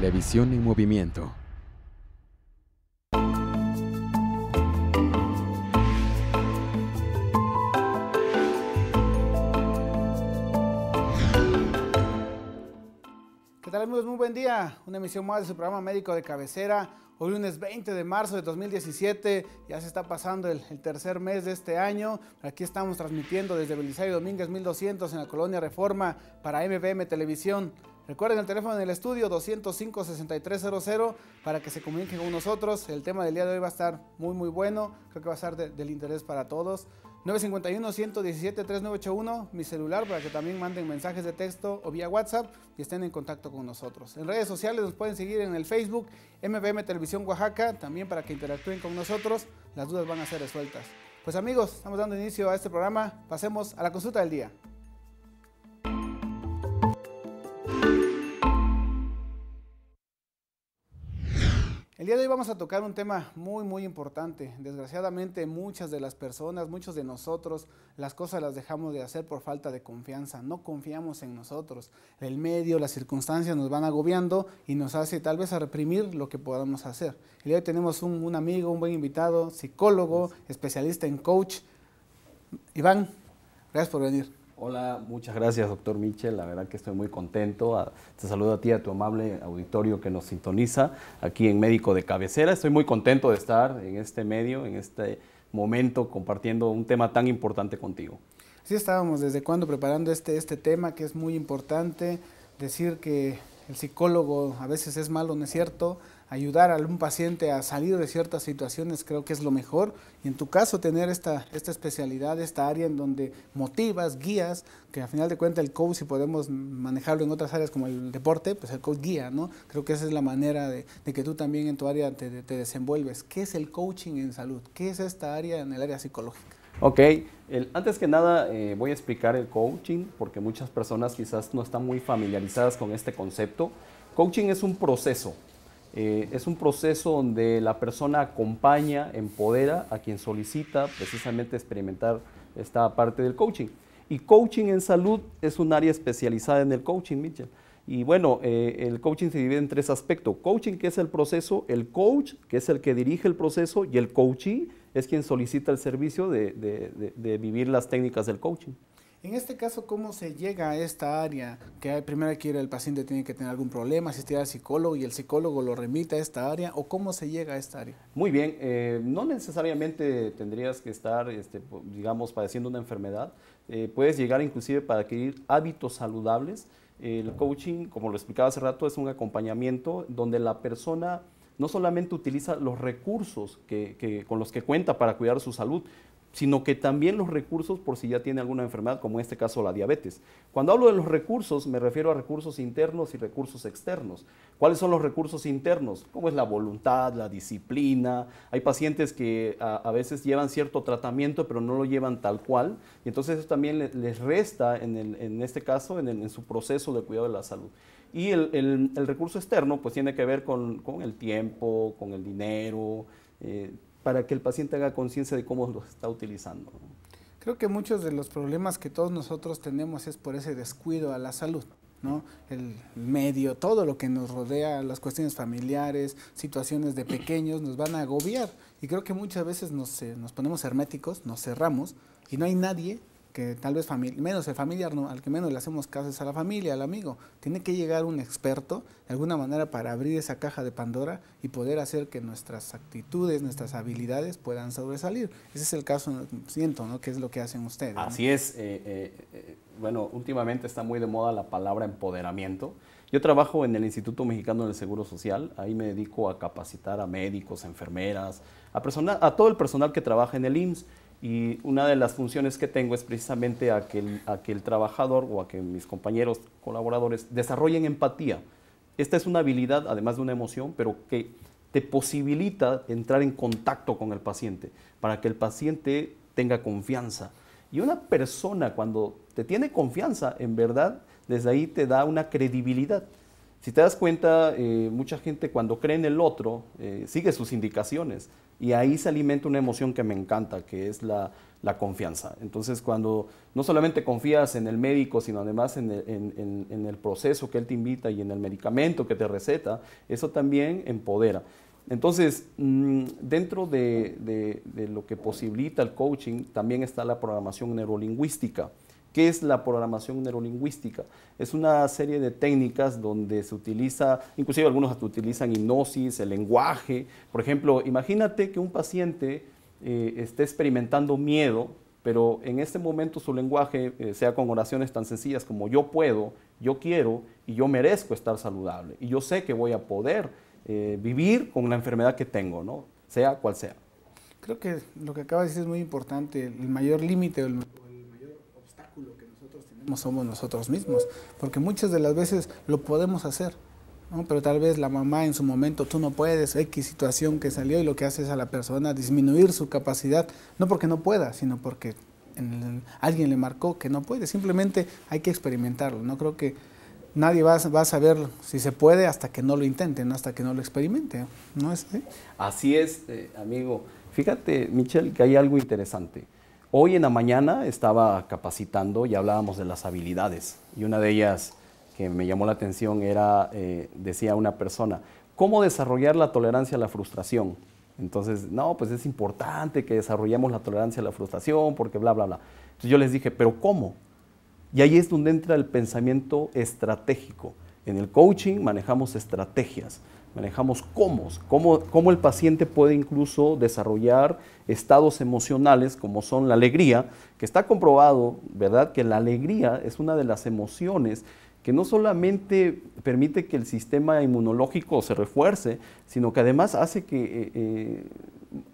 Televisión en movimiento. ¿Qué tal amigos? Muy buen día. Una emisión más de su programa médico de cabecera. Hoy lunes 20 de marzo de 2017, ya se está pasando el, tercer mes de este año. Aquí estamos transmitiendo desde Belisario Domínguez 1200 en la Colonia Reforma para MBM Televisión. Recuerden el teléfono del estudio 205-6300 para que se comuniquen con nosotros. El tema del día de hoy va a estar muy muy bueno, creo que va a estar del interés para todos. 951-117-3981, mi celular, para que también manden mensajes de texto o vía WhatsApp y estén en contacto con nosotros. En redes sociales nos pueden seguir en el Facebook, MBM Televisión Oaxaca, también para que interactúen con nosotros, las dudas van a ser resueltas. Pues amigos, estamos dando inicio a este programa, pasemos a la consulta del día. El día de hoy vamos a tocar un tema muy, muy importante. Desgraciadamente muchas de las personas, muchos de nosotros, las cosas las dejamos de hacer por falta de confianza. No confiamos en nosotros. El medio, las circunstancias nos van agobiando y nos hace tal vez a reprimir lo que podamos hacer. El día de hoy tenemos un, un amigo, un buen invitado, psicólogo, especialista en coach. Iván, gracias por venir. Hola, muchas gracias, doctor Michel. La verdad que estoy muy contento. Ah, te saludo a ti, a tu amable auditorio que nos sintoniza aquí en Médico de Cabecera. Estoy muy contento de estar en este medio, en este momento, compartiendo un tema tan importante contigo. Sí, estábamos desde cuando preparando este, este tema que es muy importante. Decir que el psicólogo a veces es malo, no es cierto ayudar a algún paciente a salir de ciertas situaciones creo que es lo mejor. Y en tu caso, tener esta, esta especialidad, esta área en donde motivas, guías, que al final de cuentas el coach, si podemos manejarlo en otras áreas como el deporte, pues el coach guía, ¿no? Creo que esa es la manera de, que tú también en tu área te, te, desenvuelves. ¿Qué es el coaching en salud? ¿Qué es esta área en el área psicológica? Ok, antes que nada eh, voy a explicar el coaching porque muchas personas quizás no están muy familiarizadas con este concepto. Coaching es un proceso, eh, es un proceso donde la persona acompaña, empodera a quien solicita precisamente experimentar esta parte del coaching. Y coaching en salud es un área especializada en el coaching, Mitchell. Y bueno, eh, el coaching se divide en tres aspectos. Coaching, que es el proceso, el coach, que es el que dirige el proceso, y el coachee, es quien solicita el servicio de vivir las técnicas del coaching. En este caso, ¿cómo se llega a esta área? Que primero que el paciente tiene que tener algún problema, asistir al psicólogo y el psicólogo lo remite a esta área, o cómo se llega a esta área? Muy bien, eh, no necesariamente tendrías que estar, este, digamos, padeciendo una enfermedad. Eh, puedes llegar inclusive para adquirir hábitos saludables. El coaching, como lo explicaba hace rato, es un acompañamiento donde la persona no solamente utiliza los recursos con los que cuenta para cuidar su salud, sino que también los recursos por si ya tiene alguna enfermedad, como en este caso la diabetes. Cuando hablo de los recursos, me refiero a recursos internos y recursos externos. ¿Cuáles son los recursos internos? Como es la voluntad, la disciplina. Hay pacientes que a, veces llevan cierto tratamiento, pero no lo llevan tal cual, y entonces eso también les resta, en, este caso, en, su proceso de cuidado de la salud. Y el, recurso externo pues tiene que ver con, con el tiempo, con el dinero, eh, para que el paciente haga conciencia de cómo lo está utilizando. Creo que muchos de los problemas que todos nosotros tenemos es por ese descuido a la salud. ¿no? El medio, todo lo que nos rodea, las cuestiones familiares, situaciones de pequeños, nos van a agobiar. Y creo que muchas veces nos, eh, nos ponemos herméticos, nos cerramos y no hay nadie que tal vez menos el familiar, al que menos le hacemos caso es a la familia, al amigo. Tiene que llegar un experto de alguna manera para abrir esa caja de Pandora y poder hacer que nuestras actitudes, nuestras habilidades puedan sobresalir. Ese es el caso, siento, ¿no? Que es lo que hacen ustedes. Así es. Eh, eh, eh, bueno, últimamente está muy de moda la palabra empoderamiento. Yo trabajo en el Instituto Mexicano del Seguro Social, ahí me dedico a capacitar a médicos, enfermeras, a, a todo el personal que trabaja en el IMSS. Y una de las funciones que tengo es precisamente a que, el, trabajador o a que mis compañeros colaboradores desarrollen empatía. Esta es una habilidad, además de una emoción, pero que te posibilita entrar en contacto con el paciente, para que el paciente tenga confianza. Y una persona cuando te tiene confianza, en verdad, desde ahí te da una credibilidad. Si te das cuenta, eh, mucha gente cuando cree en el otro, eh, sigue sus indicaciones y ahí se alimenta una emoción que me encanta, que es la, confianza. Entonces, cuando no solamente confías en el médico, sino además en el, proceso que él te invita y en el medicamento que te receta, eso también empodera. Entonces, mm, dentro de, lo que posibilita el coaching, también está la programación neurolingüística. ¿Qué es la programación neurolingüística? Es una serie de técnicas donde se utiliza, inclusive algunos utilizan hipnosis, el lenguaje. Por ejemplo, imagínate que un paciente eh, esté experimentando miedo, pero en este momento su lenguaje eh, sea con oraciones tan sencillas como yo puedo, yo quiero y yo merezco estar saludable. Y yo sé que voy a poder eh, vivir con la enfermedad que tengo, ¿no? sea cual sea. Creo que lo que acaba de decir es muy importante. El mayor límite del lo que nosotros tenemos somos nosotros mismos, porque muchas de las veces lo podemos hacer, ¿no? pero tal vez la mamá en su momento, tú no puedes, X situación que salió y lo que haces a la persona disminuir su capacidad, no porque no pueda, sino porque alguien le marcó que no puede, simplemente hay que experimentarlo, no creo que nadie va, a saber si se puede hasta que no lo intenten, hasta que no lo experimente ¿no es así? Así es, eh, amigo. Fíjate, Michelle, que hay algo interesante. Hoy en la mañana estaba capacitando y hablábamos de las habilidades y una de ellas que me llamó la atención era, eh, decía una persona, ¿cómo desarrollar la tolerancia a la frustración? Entonces, no, pues es importante que desarrollemos la tolerancia a la frustración porque bla, bla, bla. Entonces yo les dije, pero ¿cómo? Y ahí es donde entra el pensamiento estratégico. En el coaching manejamos estrategias manejamos cómo, cómo, el paciente puede incluso desarrollar estados emocionales como son la alegría, que está comprobado, ¿verdad?, que la alegría es una de las emociones que no solamente permite que el sistema inmunológico se refuerce, sino que además hace que eh, eh,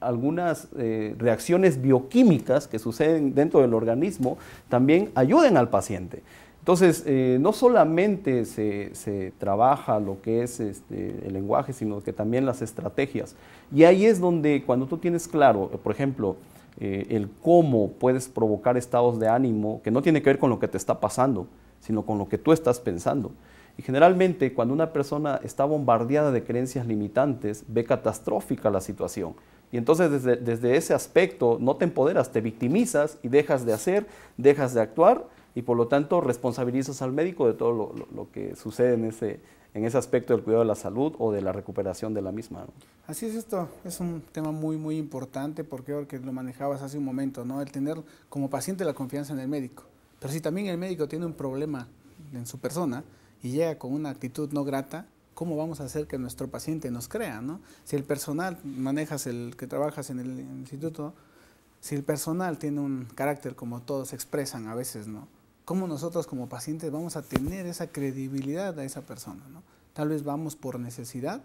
algunas eh, reacciones bioquímicas que suceden dentro del organismo también ayuden al paciente. Entonces, eh, no solamente se, trabaja lo que es este, el lenguaje, sino que también las estrategias. Y ahí es donde cuando tú tienes claro, eh, por ejemplo, eh, el cómo puedes provocar estados de ánimo, que no tiene que ver con lo que te está pasando, sino con lo que tú estás pensando. Y generalmente cuando una persona está bombardeada de creencias limitantes, ve catastrófica la situación. Y entonces desde, desde ese aspecto no te empoderas, te victimizas y dejas de hacer, dejas de actuar y por lo tanto responsabilizas al médico de todo lo, que sucede en ese, en ese aspecto del cuidado de la salud o de la recuperación de la misma. Así es esto, es un tema muy, muy importante porque, porque lo manejabas hace un momento, ¿no? El tener como paciente la confianza en el médico. Pero si también el médico tiene un problema en su persona y llega con una actitud no grata, ¿cómo vamos a hacer que nuestro paciente nos crea, no? Si el personal, manejas el que trabajas en el instituto, si el personal tiene un carácter como todos expresan a veces, ¿no? cómo nosotros como pacientes vamos a tener esa credibilidad a esa persona. ¿no? Tal vez vamos por necesidad,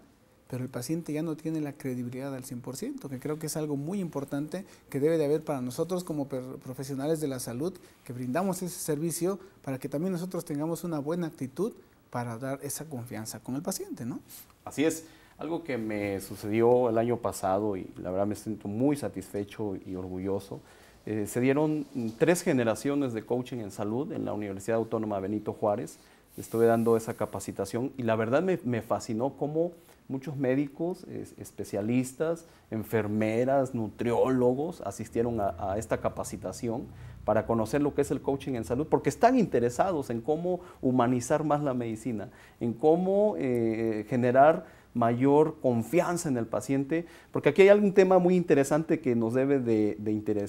pero el paciente ya no tiene la credibilidad al 100%, que creo que es algo muy importante que debe de haber para nosotros como profesionales de la salud, que brindamos ese servicio para que también nosotros tengamos una buena actitud para dar esa confianza con el paciente. ¿no? Así es. Algo que me sucedió el año pasado y la verdad me siento muy satisfecho y orgulloso eh, se dieron tres generaciones de coaching en salud en la Universidad Autónoma Benito Juárez. Estuve dando esa capacitación y la verdad me, fascinó cómo muchos médicos, especialistas, enfermeras, nutriólogos asistieron a, esta capacitación para conocer lo que es el coaching en salud, porque están interesados en cómo humanizar más la medicina, en cómo eh, generar mayor confianza en el paciente, porque aquí hay algún tema muy interesante que nos debe de, de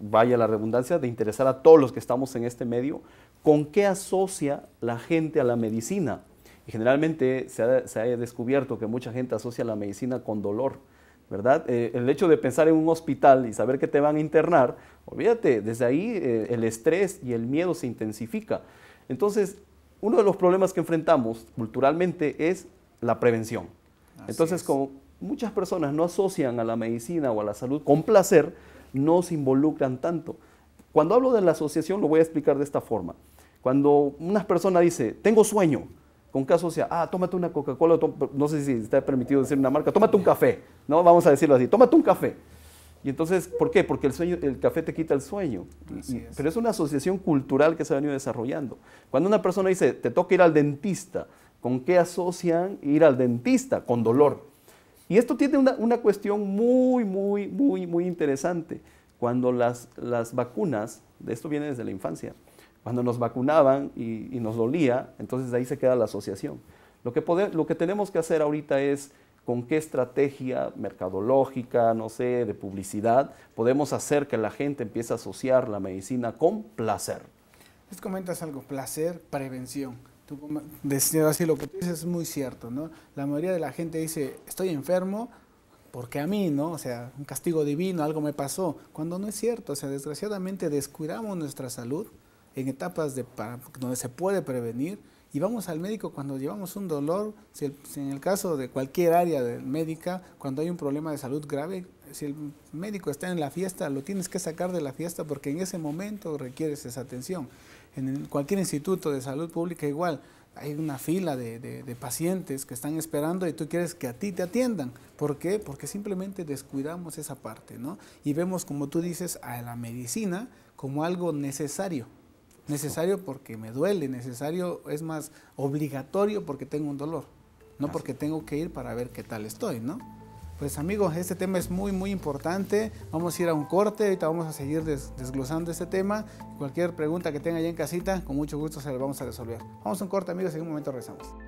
vaya la redundancia, de interesar a todos los que estamos en este medio, con qué asocia la gente a la medicina. generalmente se ha, descubierto que mucha gente asocia la medicina con dolor. ¿verdad? Eh, el hecho de pensar en un hospital y saber que te van a internar, olvídate, desde ahí eh, el estrés y el miedo se intensifica. Entonces, uno de los problemas que enfrentamos culturalmente es la prevención. Entonces, como muchas personas no asocian a la medicina o a la salud con placer, no se involucran tanto. Cuando hablo de la asociación, lo voy a explicar de esta forma. Cuando una persona dice, tengo sueño, con qué asocia, ah, tómate una Coca-Cola, no sé si está permitido decir una marca, tómate un café, ¿no? Vamos a decirlo así, tómate un café. Y entonces, ¿por qué? Porque el, café te quita el sueño. Pero es una asociación cultural que se ha venido desarrollando. Cuando una persona dice, te toca ir al dentista, ¿Con qué asocian ir al dentista? Con dolor. Y esto tiene una, cuestión muy, muy, muy, muy interesante. Cuando las, vacunas, de esto viene desde la infancia, cuando nos vacunaban y, nos dolía, entonces ahí se queda la asociación. Lo que, poder, lo que tenemos que hacer ahorita es con qué estrategia mercadológica, no sé, de publicidad, podemos hacer que la gente empiece a asociar la medicina con placer. Les pues comentas algo, placer, prevención tú así lo que tú dices es muy cierto, ¿no? La mayoría de la gente dice, estoy enfermo porque a mí, ¿no? O sea, un castigo divino, algo me pasó, cuando no es cierto, o sea, desgraciadamente descuidamos nuestra salud en etapas de, para, donde se puede prevenir y vamos al médico cuando llevamos un dolor, en el caso de cualquier área de médica, cuando hay un problema de salud grave, si el médico está en la fiesta, lo tienes que sacar de la fiesta porque en ese momento requieres esa atención en cualquier instituto de salud pública igual, hay una fila de, de, pacientes que están esperando y tú quieres que a ti te atiendan. ¿Por qué? Porque simplemente descuidamos esa parte, ¿no? Y vemos, como tú dices, a la medicina como algo necesario. Necesario porque me duele, necesario es más obligatorio porque tengo un dolor, no porque tengo que ir para ver qué tal estoy, ¿no? Pues amigos, este tema es muy, muy importante. Vamos a ir a un corte, ahorita vamos a seguir desglosando este tema. Cualquier pregunta que tenga allá en casita, con mucho gusto se la vamos a resolver. Vamos a un corte amigos, y en un momento regresamos.